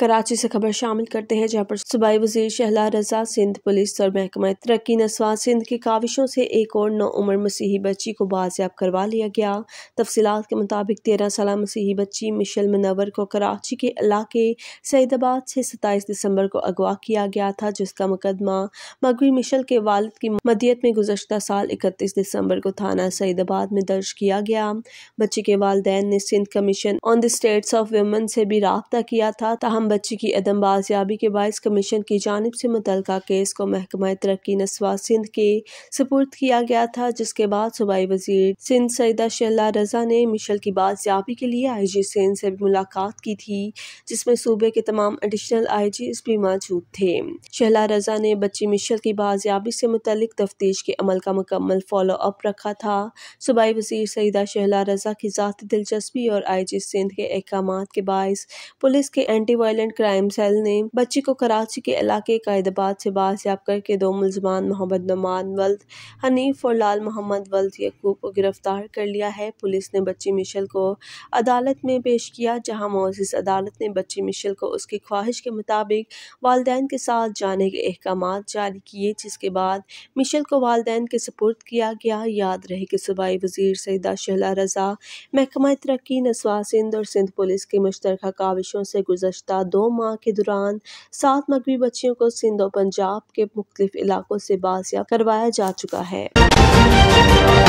कराची से खबर शामिल करते हैं जहां पर सूबाई वजीर शहला रजा सिंध पुलिस और महकमा तरक्की नस्वा सिंध की काविशों से एक और नौ उम्र मसीही बच्ची को बाजियाब करवा लिया गया तफसीत के मुताबिक तेरह साल मसीही बच्ची मिशल मनवर को कराची के इलाके सईदाबाद से सताईस दिसंबर को अगवा किया गया था जिसका मुकदमा मगवी मिशल के वाल की मदियत में गुजशत साल इकतीस दिसंबर को थाना सईदाबाद में दर्ज किया गया बच्ची के वालदेन ने Sindh commission on the status of women से भी रबता किया था तहम बच्ची की अदम बाजियाबी के बायस कमीशन की जानब से मुतल केस को महकमा तरक्की नस्वा सिंध के सपुर्द किया गया था जिसके बाद सूबाई वजीर सिंध सईदा शहला रजा ने मिशल की बाजियाबी के लिए आई जी सिंध से भी मुलाकात की थी जिसमें सूबे के तमाम एडिशनल आई जी एस भी मौजूद थे शहला रजा ने बच्ची मिशल की बाजियाबी से मुतल तफ्तीश के अमल का मुकम्मल फॉलो अप रखा था सूबाई वजीर सईदा शहला रजा की ज़ाती दिलचस्पी और आई जी सिंध के अहकाम के बायस पुलिस के एंटी वायल वायलेंट क्राइम सेल ने बच्ची को कराची के इलाके कायदाबाद से बासियाब करके दो मुलजमान मोहम्मद नमान वल्द हनीफ और लाल मोहम्मद वल्द यकूब को गिरफ्तार कर लिया है पुलिस ने बच्ची मिशल को अदालत में पेश किया जहां मोजिस अदालत ने बच्ची मिशल को उसकी ख्वाहिश के मुताबिक वालदेन के साथ जाने के अहकाम जारी किए जिसके बाद मिशल को वालदेन के सपोर्ट किया गया याद रहे कि सूबाई वजीर सैदा शहला रजा महकमा तरक्की नसवा सिंध और सिंध पुलिस की मुश्तर काविशों से गुजशत दो माह के दौरान सात मकबी बच्चियों को सिंध और पंजाब के मुख्तलिफ इलाकों से बाजिया करवाया जा चुका है